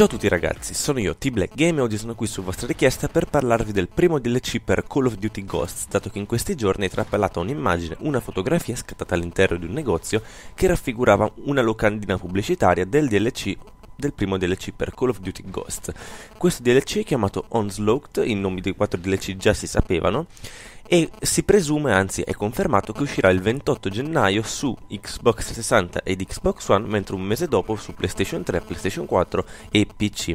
Ciao a tutti ragazzi, sono io, T-Black Game e oggi sono qui su vostra richiesta per parlarvi del primo DLC per Call of Duty Ghosts, dato che in questi giorni è trappelata un'immagine, una fotografia scattata all'interno di un negozio che raffigurava una locandina pubblicitaria del DLC del primo DLC per Call of Duty Ghost. Questo DLC è chiamato Onslaught, i nomi dei quattro DLC già si sapevano, e si presume, anzi è confermato, che uscirà il 28 gennaio su Xbox 60 ed Xbox One, mentre un mese dopo su PlayStation 3, PlayStation 4 e PC.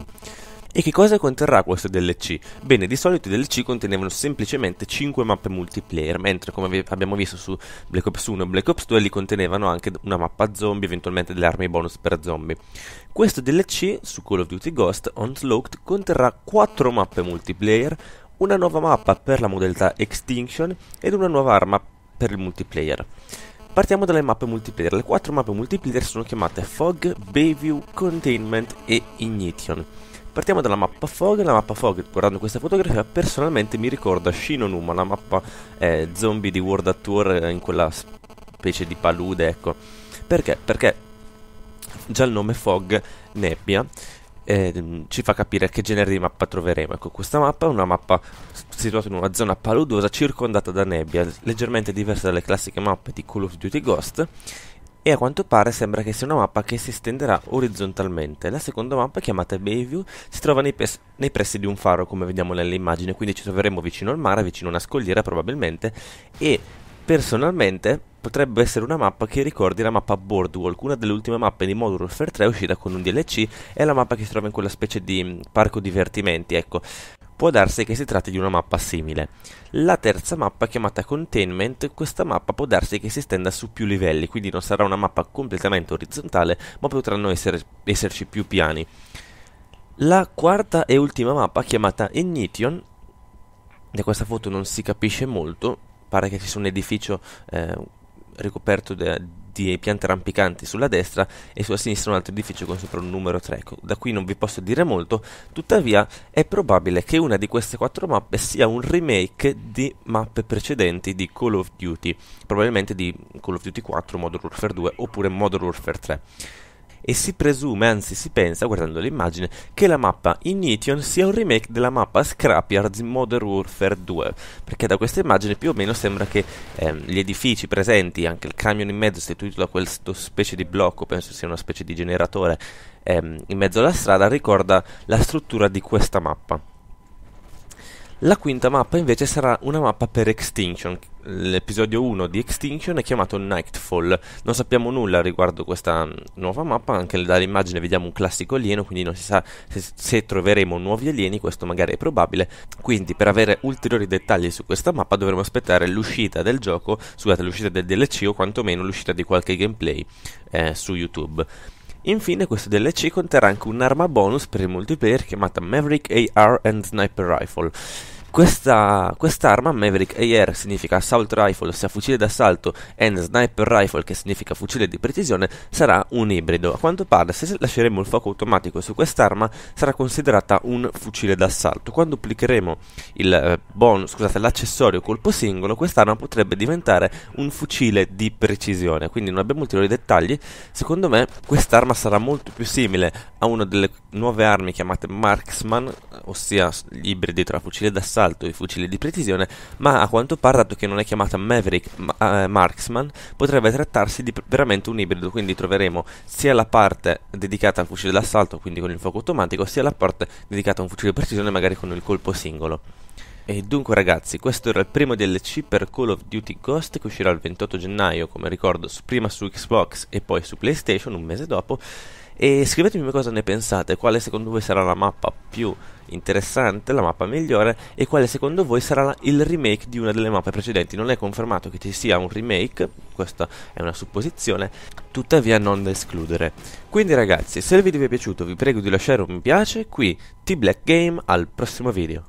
E che cosa conterrà questo DLC? Bene, di solito i DLC contenevano semplicemente 5 mappe multiplayer, mentre come abbiamo visto su Black Ops 1 e Black Ops 2 li contenevano anche una mappa zombie, eventualmente delle armi bonus per zombie. Questo DLC su Call of Duty Ghost Onslaught conterrà 4 mappe multiplayer, una nuova mappa per la modalità Extinction ed una nuova arma per il multiplayer. Partiamo dalle mappe multiplayer. Le 4 mappe multiplayer sono chiamate Fog, Bayview, Containment e Ignition. Partiamo dalla mappa Fog, la mappa Fog, guardando questa fotografia, personalmente mi ricorda Shinonuma, la mappa eh, zombie di World at War eh, in quella specie di palude, ecco. Perché? Perché già il nome Fog, nebbia, eh, ci fa capire che genere di mappa troveremo. Ecco, questa mappa è una mappa situata in una zona paludosa circondata da nebbia, leggermente diversa dalle classiche mappe di Call of Duty Ghost, e a quanto pare sembra che sia una mappa che si estenderà orizzontalmente. La seconda mappa, chiamata Bayview, si trova nei, nei pressi di un faro come vediamo nell'immagine, quindi ci troveremo vicino al mare, vicino a una scogliera probabilmente e personalmente potrebbe essere una mappa che ricordi la mappa Boardwalk, una delle ultime mappe di Modern Warfare 3 uscita con un DLC, è la mappa che si trova in quella specie di mm, parco divertimenti, ecco può darsi che si tratti di una mappa simile. La terza mappa, chiamata Containment, questa mappa può darsi che si estenda su più livelli, quindi non sarà una mappa completamente orizzontale, ma potranno essere, esserci più piani. La quarta e ultima mappa, chiamata Ignition, da questa foto non si capisce molto, pare che ci sia un edificio eh, ricoperto da tetti piante rampicanti sulla destra e sulla sinistra un altro edificio con sopra un numero 3. Da qui non vi posso dire molto, tuttavia è probabile che una di queste quattro mappe sia un remake di mappe precedenti di Call of Duty, probabilmente di Call of Duty 4, Modern Warfare 2 oppure Modern Warfare 3 e si presume, anzi si pensa, guardando l'immagine, che la mappa Ignition sia un remake della mappa Scrapyards in Modern Warfare 2, perché da questa immagine più o meno sembra che ehm, gli edifici presenti, anche il camion in mezzo istituito da questo specie di blocco, penso sia una specie di generatore, ehm, in mezzo alla strada, ricorda la struttura di questa mappa. La quinta mappa invece sarà una mappa per Extinction, l'episodio 1 di Extinction è chiamato Nightfall. Non sappiamo nulla riguardo questa mm, nuova mappa, anche dall'immagine vediamo un classico alieno, quindi non si sa se, se, troveremo nuovi alieni, questo magari è probabile. Quindi per avere ulteriori dettagli su questa mappa dovremo aspettare l'uscita del gioco, scusate, l'uscita del DLC o quantomeno l'uscita di qualche gameplay eh, su YouTube. Infine questo DLC conterrà anche un'arma bonus per il multiplayer chiamata Maverick AR and Sniper Rifle. Questa, quest'arma, Maverick AR, significa Assault Rifle, ossia fucile d'assalto, e Sniper Rifle, che significa fucile di precisione, sarà un ibrido. A quanto pare, se lasceremo il fuoco automatico su quest'arma, sarà considerata un fucile d'assalto. Quando applicheremo il eh, bon, scusate, l'accessorio colpo singolo, quest'arma potrebbe diventare un fucile di precisione. Quindi non abbiamo ulteriori dettagli. Secondo me, quest'arma sarà molto più simile a una delle nuove armi chiamate Marksman, ossia gli ibridi tra fucile d'assalto assalto e fucile di precisione, ma a quanto pare, dato che non è chiamata Maverick ma, eh, Marksman, potrebbe trattarsi di veramente un ibrido, quindi troveremo sia la parte dedicata al fucile d'assalto, quindi con il fuoco automatico, sia la parte dedicata a un fucile di precisione, magari con il colpo singolo. E dunque ragazzi, questo era il primo DLC per Call of Duty Ghost che uscirà il 28 gennaio, come ricordo, prima su Xbox e poi su PlayStation un mese dopo e scrivetemi cosa ne pensate, quale secondo voi sarà la mappa più interessante, la mappa migliore e quale secondo voi sarà il remake di una delle mappe precedenti. Non è confermato che ci sia un remake, questa è una supposizione, tuttavia non da escludere. Quindi ragazzi, se il video vi è piaciuto vi prego di lasciare un mi piace qui, T-Black Game, al prossimo video.